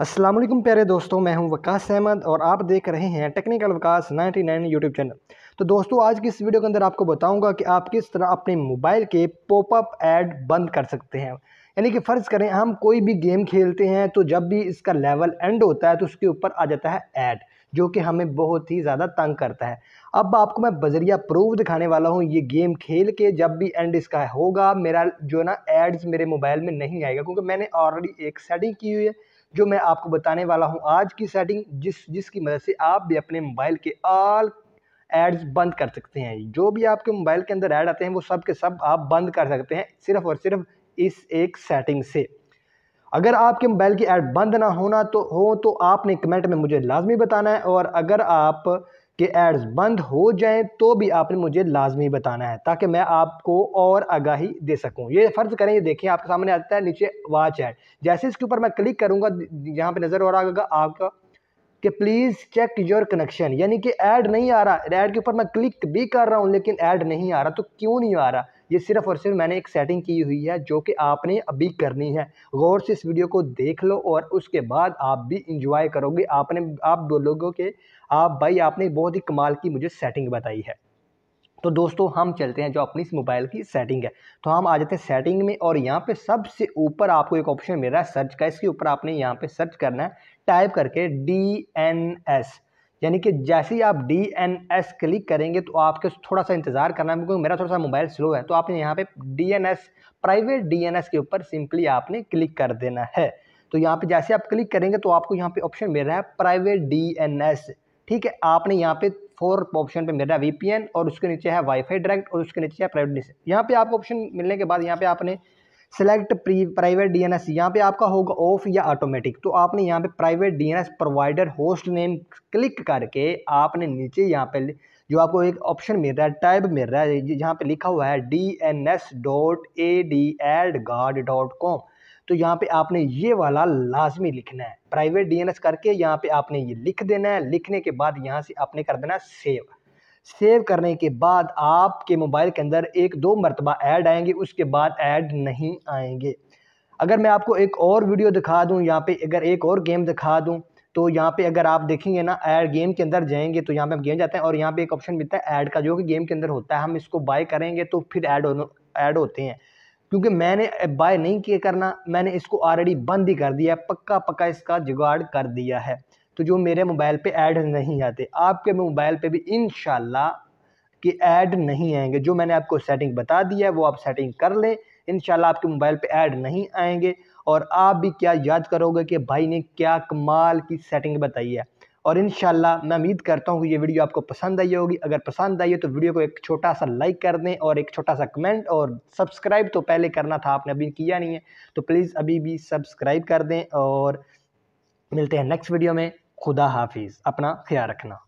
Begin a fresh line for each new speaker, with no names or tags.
असलम प्यारे दोस्तों मैं हूं वकास अहमद और आप देख रहे हैं टेक्निकल वकास 99 यूट्यूब चैनल तो दोस्तों आज की इस वीडियो के अंदर आपको बताऊंगा कि आप किस तरह अपने मोबाइल के पॉपअप ऐड बंद कर सकते हैं यानी कि फ़र्ज़ करें हम कोई भी गेम खेलते हैं तो जब भी इसका लेवल एंड होता है तो उसके ऊपर आ जाता है ऐड जो कि हमें बहुत ही ज़्यादा तंग करता है अब आपको मैं बजरिया प्रूफ दिखाने वाला हूँ ये गेम खेल के जब भी एंड इसका होगा मेरा जो है ना एड्स मेरे मोबाइल में नहीं आएगा क्योंकि मैंने ऑलरेडी एक सेटिंग की हुई है जो मैं आपको बताने वाला हूँ आज की सेटिंग जिस जिसकी मदद से आप भी अपने मोबाइल के ऑल एड्स बंद कर सकते हैं जो भी आपके मोबाइल के अंदर ऐड आते हैं वो सब के सब आप बंद कर सकते हैं सिर्फ और सिर्फ इस एक सेटिंग से अगर आपके मोबाइल की ऐड बंद ना होना तो हो तो आपने कमेंट में मुझे लाजमी बताना है और अगर आप कि एड्स बंद हो जाएं तो भी आपने मुझे लाजमी बताना है ताकि मैं आपको और आगाही दे सकूं ये फ़र्ज़ करें ये देखिए आपके सामने आता है नीचे वाच ऐड जैसे इसके ऊपर मैं क्लिक करूंगा यहाँ पे नज़र और रहा होगा आपका कि प्लीज़ चेक योर कनेक्शन यानी कि ऐड नहीं आ रहा एड के ऊपर मैं क्लिक भी कर रहा हूँ लेकिन ऐड नहीं आ रहा तो क्यों नहीं आ रहा ये सिर्फ और सिर्फ मैंने एक सेटिंग की हुई है जो कि आपने अभी करनी है गौर से इस वीडियो को देख लो और उसके बाद आप भी इंजॉय करोगे आपने आप बोलोगे कि आप भाई आपने बहुत ही कमाल की मुझे सेटिंग बताई है तो दोस्तों हम चलते हैं जो अपनी इस मोबाइल की सेटिंग है तो हम आ जाते हैं सेटिंग में और यहाँ पे सबसे ऊपर आपको एक ऑप्शन मिल रहा है सर्च का इसके ऊपर आपने यहाँ पे सर्च करना है टाइप करके डी एन एस यानी कि जैसे ही आप डी एन एस क्लिक करेंगे तो आपके थोड़ा सा इंतज़ार करना है क्योंकि मेरा थोड़ा सा मोबाइल स्लो है तो आपने यहाँ पे D N S private D N S के ऊपर सिंपली आपने क्लिक कर देना है तो यहाँ पे जैसे आप क्लिक करेंगे तो आपको यहाँ पे ऑप्शन मिल रहा है प्राइवेट डी एन एस ठीक है आपने यहाँ पे फोर ऑप्शन पे मिल रहा है वी पी एन और उसके नीचे है वाईफाई डायरेक्ट और उसके नीचे है प्राइवेट यहाँ पे आपको ऑप्शन मिलने के बाद यहाँ पे आपने select pre private D N S यहाँ पर आपका होगा ऑफ या ऑटोमेटिक तो आपने यहाँ पे private D N S provider host name click करके आपने नीचे यहाँ पे जो आपको एक ऑप्शन मिल रहा है टैब मिल रहा है यहाँ पे लिखा हुआ है D N S dot A D at guard dot com तो यहाँ पे आपने ये वाला लाजमी लिखना है प्राइवेट डी एन एस करके यहाँ पर आपने ये लिख देना है लिखने के बाद यहाँ से आपने कर देना सेव सेव करने के बाद आपके मोबाइल के अंदर एक दो मरतबा ऐड आएंगे उसके बाद ऐड नहीं आएंगे अगर मैं आपको एक और वीडियो दिखा दूँ यहाँ पे अगर एक और गेम दिखा दूँ तो यहाँ पे अगर आप देखेंगे ना ऐड गेम के अंदर जाएंगे तो यहाँ पे हम गेम जाते हैं और यहाँ पे एक ऑप्शन मिलता है ऐड का जो कि गेम के अंदर होता है हम इसको बाय करेंगे तो फिर ऐड ऐड होते हैं क्योंकि मैंने बाय नहीं किया करना मैंने इसको ऑलरेडी बंद ही कर दिया है पक्का पक्का इसका जुगाड़ कर दिया है तो जो मेरे मोबाइल पे ऐड नहीं आते आपके मोबाइल पे भी इन कि ऐड नहीं आएंगे जो मैंने आपको सेटिंग बता दी है वो आप सेटिंग कर लें इन आपके मोबाइल पे ऐड नहीं आएंगे और आप भी क्या याद करोगे कि भाई ने क्या कमाल की सेटिंग बताई है और इन मैं उम्मीद करता हूँ कि ये वीडियो आपको पसंद आई होगी अगर पसंद आई हो तो वीडियो को एक छोटा सा लाइक कर दें और एक छोटा सा कमेंट और सब्सक्राइब तो पहले करना था आपने अभी किया नहीं है तो प्लीज़ अभी भी सब्सक्राइब कर दें और मिलते हैं नेक्स्ट वीडियो में खुदा हाफिज़ अपना ख्याल रखना